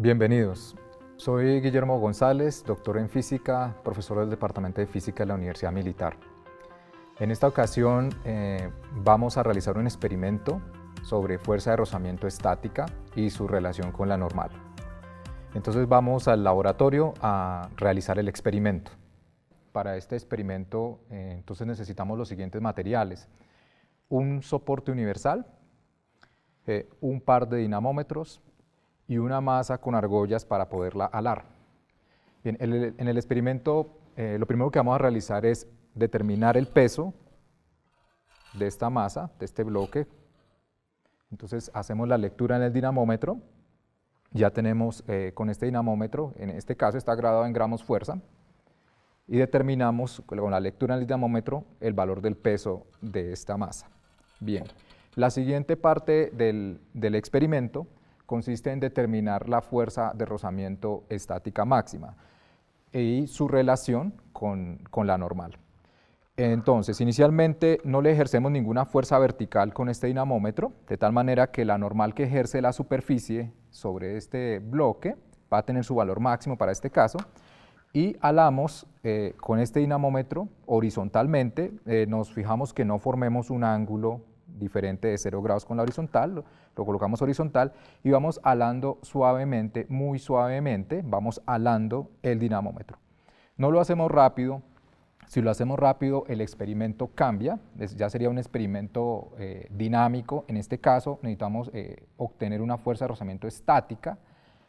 Bienvenidos. Soy Guillermo González, doctor en física, profesor del Departamento de Física de la Universidad Militar. En esta ocasión eh, vamos a realizar un experimento sobre fuerza de rozamiento estática y su relación con la normal. Entonces vamos al laboratorio a realizar el experimento. Para este experimento eh, entonces necesitamos los siguientes materiales. Un soporte universal, eh, un par de dinamómetros, y una masa con argollas para poderla alar. en, el, experimento eh, lo primero que vamos a realizar es determinar el peso de esta masa, de este bloque. Entonces hacemos la lectura en el dinamómetro. Ya tenemos eh, con este dinamómetro, en este caso está graduado en gramos fuerza, y determinamos con la lectura en el dinamómetro el valor del peso de esta masa. Bien, la siguiente parte del experimento consiste en determinar la fuerza de rozamiento estática máxima y su relación con, la normal. Entonces, inicialmente no le ejercemos ninguna fuerza vertical con este dinamómetro, de tal manera que la normal que ejerce la superficie sobre este bloque va a tener su valor máximo para este caso, y alamos eh, con este dinamómetro horizontalmente, eh, nos fijamos que no formemos un ángulo diferente de 0 grados con la horizontal, lo, colocamos horizontal y vamos alando suavemente, muy suavemente, vamos alando el dinamómetro. No lo hacemos rápido, si lo hacemos rápido el experimento cambia, ya sería un experimento eh, dinámico, en este caso necesitamos eh, obtener una fuerza de rozamiento estática,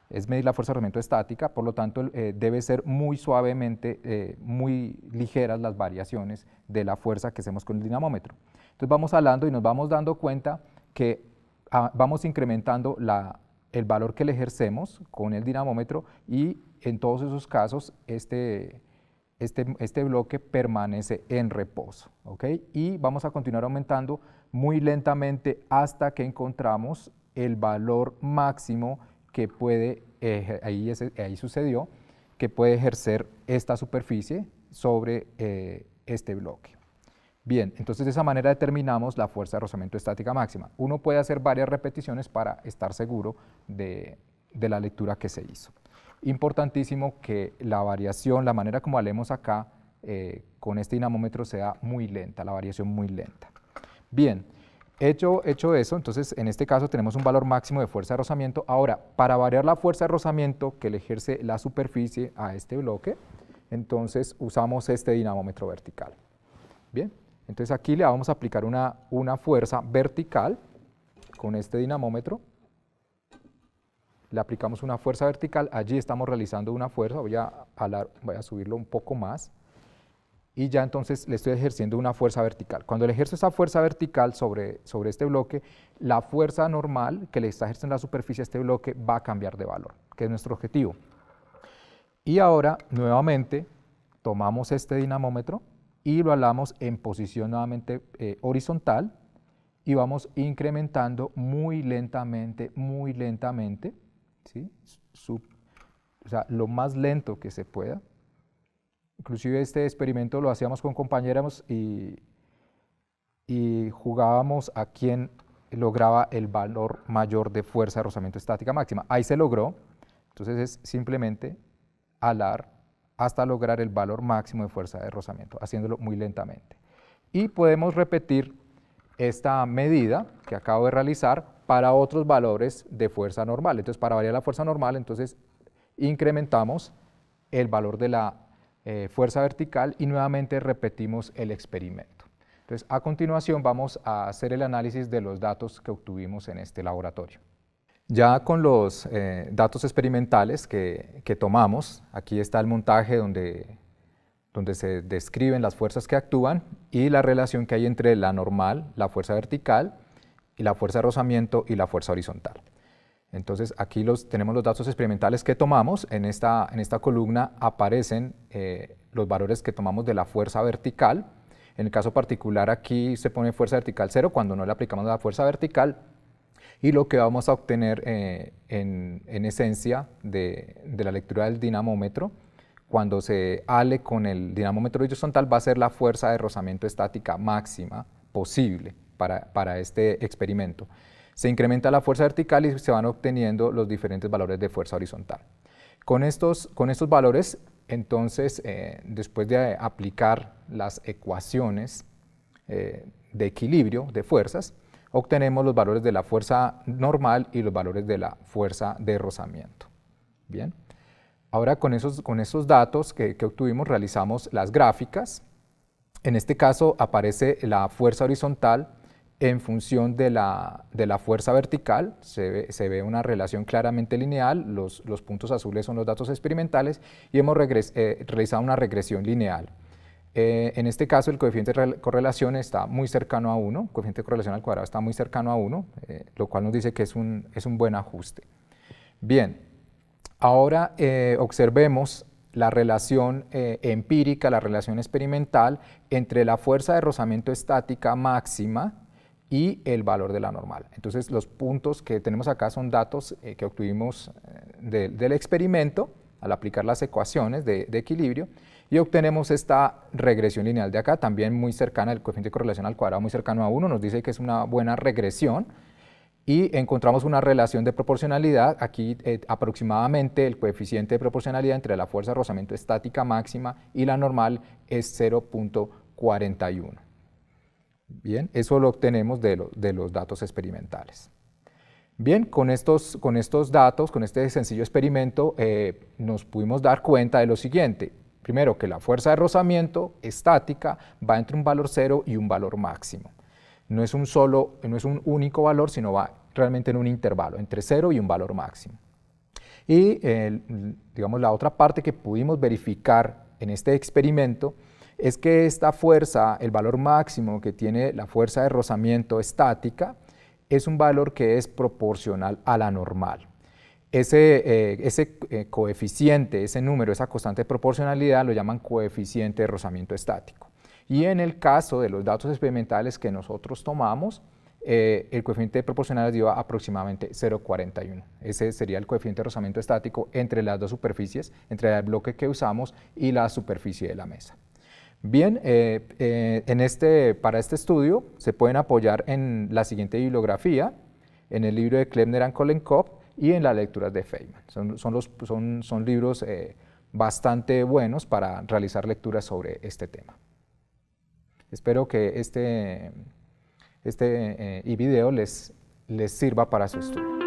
es medir la fuerza de rozamiento estática, por lo tanto eh, debe ser muy suavemente, muy ligeras las variaciones de la fuerza que hacemos con el dinamómetro. Entonces vamos hablando y nos vamos dando cuenta que ah, vamos incrementando el valor que le ejercemos con el dinamómetro y en todos esos casos este, este, este bloque permanece en reposo. Y vamos a continuar aumentando muy lentamente hasta que encontramos el valor máximo que puede, ahí, ahí, sucedió, que puede ejercer esta superficie sobre eh, este bloque. Bien, entonces de esa manera determinamos la fuerza de rozamiento estática máxima. Uno puede hacer varias repeticiones para estar seguro de, la lectura que se hizo. Importantísimo que la variación, la manera como hablemos acá eh, con este dinamómetro sea muy lenta, la variación muy lenta. Bien, hecho, hecho eso, entonces en este caso tenemos un valor máximo de fuerza de rozamiento. Ahora, para variar la fuerza de rozamiento que le ejerce la superficie a este bloque, entonces usamos este dinamómetro vertical. Bien. Entonces aquí le vamos a aplicar una, fuerza vertical con este dinamómetro. Le aplicamos una fuerza vertical, allí estamos realizando una fuerza, voy a, subirlo un poco más y ya entonces le estoy ejerciendo una fuerza vertical. Cuando le ejerzo esa fuerza vertical sobre, sobre este bloque, la fuerza normal que le está ejerciendo la superficie a este bloque va a cambiar de valor, que es nuestro objetivo. Y ahora, nuevamente, tomamos este dinamómetro, y lo hablamos en posición nuevamente eh, horizontal y vamos incrementando muy lentamente, muy lentamente, ¿sí? o sea, lo más lento que se pueda. Inclusive este experimento lo hacíamos con compañeros y, y jugábamos a quien lograba el valor mayor de fuerza de rozamiento estática máxima. Ahí se logró, entonces es simplemente alar hasta lograr el valor máximo de fuerza de rozamiento, haciéndolo muy lentamente. Y podemos repetir esta medida que acabo de realizar para otros valores de fuerza normal. Entonces, para variar la fuerza normal, entonces incrementamos el valor de la eh, fuerza vertical y nuevamente repetimos el experimento. Entonces, a continuación vamos a hacer el análisis de los datos que obtuvimos en este laboratorio. Ya con los eh, datos experimentales que, tomamos, aquí está el montaje donde, se describen las fuerzas que actúan y la relación que hay entre la normal, la fuerza vertical, y la fuerza de rozamiento y la fuerza horizontal. Entonces aquí los, tenemos los datos experimentales que tomamos, en esta, en esta columna aparecen eh, los valores que tomamos de la fuerza vertical, en el caso particular aquí se pone fuerza vertical 0 cuando no le aplicamos la fuerza vertical y lo que vamos a obtener eh, en, esencia de, la lectura del dinamómetro, cuando se ale con el dinamómetro horizontal, va a ser la fuerza de rozamiento estática máxima posible para, este experimento. Se incrementa la fuerza vertical y se van obteniendo los diferentes valores de fuerza horizontal. Con estos, valores, entonces, eh, después de aplicar las ecuaciones eh, de equilibrio de fuerzas, obtenemos los valores de la fuerza normal y los valores de la fuerza de rozamiento. Bien, ahora con esos, datos que, obtuvimos realizamos las gráficas. En este caso aparece la fuerza horizontal en función de la, fuerza vertical, se ve, una relación claramente lineal, los, puntos azules son los datos experimentales y hemos eh, realizado una regresión lineal. Eh, en este caso, el coeficiente de correlación está muy cercano a 1, el coeficiente de correlación al cuadrado está muy cercano a 1, eh, lo cual nos dice que es un, buen ajuste. Bien, ahora eh, observemos la relación empírica, la relación experimental entre la fuerza de rozamiento estática máxima y el valor de la normal. Entonces, los puntos que tenemos acá son datos que obtuvimos del experimento al aplicar las ecuaciones de, equilibrio y obtenemos esta regresión lineal de acá, también muy cercana, al coeficiente de correlación al cuadrado muy cercano a 1, nos dice que es una buena regresión y encontramos una relación de proporcionalidad, aquí eh, aproximadamente el coeficiente de proporcionalidad entre la fuerza de rozamiento estática máxima y la normal es 0.41. Bien, eso lo obtenemos de los datos experimentales. Bien, con estos, con estos datos, con este sencillo experimento, eh, nos pudimos dar cuenta de lo siguiente. Primero, que la fuerza de rozamiento estática va entre un valor cero y un valor máximo. No es un solo, no es un único valor, sino va realmente en un intervalo, entre cero y un valor máximo. Y digamos la otra parte que pudimos verificar en este experimento es que esta fuerza, el valor máximo que tiene la fuerza de rozamiento estática, es un valor que es proporcional a la normal. Ese, eh, eh, coeficiente, ese número, esa constante de proporcionalidad lo llaman coeficiente de rozamiento estático. Y en el caso de los datos experimentales que nosotros tomamos, eh, el coeficiente de proporcionalidad dio aproximadamente 0,41. Ese sería el coeficiente de rozamiento estático entre las dos superficies, entre el bloque que usamos y la superficie de la mesa. Bien, eh, eh, este, para este estudio se pueden apoyar en la siguiente bibliografía, en el libro de Klebner and Kolenkov y en las lecturas de Feynman. Son, libros eh, bastante buenos para realizar lecturas sobre este tema. Espero que este, este video les sirva para su estudio.